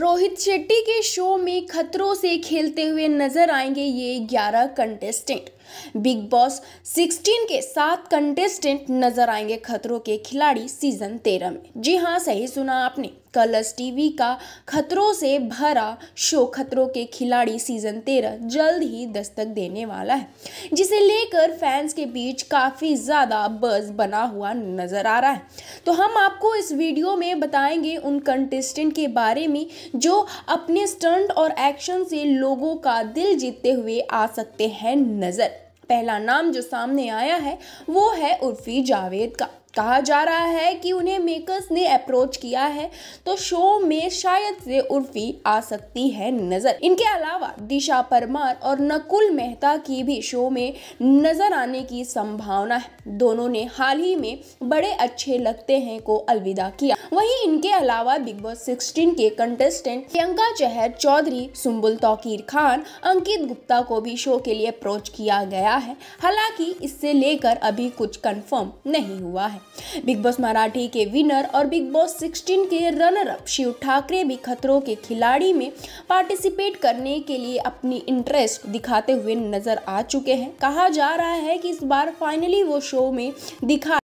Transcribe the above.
रोहित शेट्टी के शो में खतरों से खेलते हुए नजर आएंगे ये 11 कंटेस्टेंट बिग बॉस 16 के सात कंटेस्टेंट नजर आएंगे खतरों के खिलाड़ी सीजन 13 में जी हाँ सही सुना आपने कलर्स टीवी का खतरों से भरा शो खतरों के खिलाड़ी सीजन 13 जल्द ही दस्तक देने वाला है जिसे लेकर फैंस के बीच काफ़ी ज़्यादा बज बना हुआ नज़र आ रहा है तो हम आपको इस वीडियो में बताएंगे उन कंटेस्टेंट के बारे में जो अपने स्टंट और एक्शन से लोगों का दिल जीतते हुए आ सकते हैं नज़र पहला नाम जो सामने आया है वो है उर्फी जावेद का कहा जा रहा है कि उन्हें मेकर्स ने अप्रोच किया है तो शो में शायद से उर्फी आ सकती है नजर इनके अलावा दिशा परमार और नकुल मेहता की भी शो में नजर आने की संभावना है दोनों ने हाल ही में बड़े अच्छे लगते हैं को अलविदा किया वहीं इनके अलावा बिग बॉस 16 के कंटेस्टेंट प्रियंका चहर चौधरी सुम्बुल तोकीर खान अंकित गुप्ता को भी शो के लिए अप्रोच किया गया है हालांकि इससे लेकर अभी कुछ कन्फर्म नहीं हुआ है बिग बॉस मराठी के विनर और बिग बॉस 16 के रनर अप शिव ठाकरे भी खतरों के खिलाड़ी में पार्टिसिपेट करने के लिए अपनी इंटरेस्ट दिखाते हुए नजर आ चुके हैं कहा जा रहा है कि इस बार फाइनली वो शो में दिखा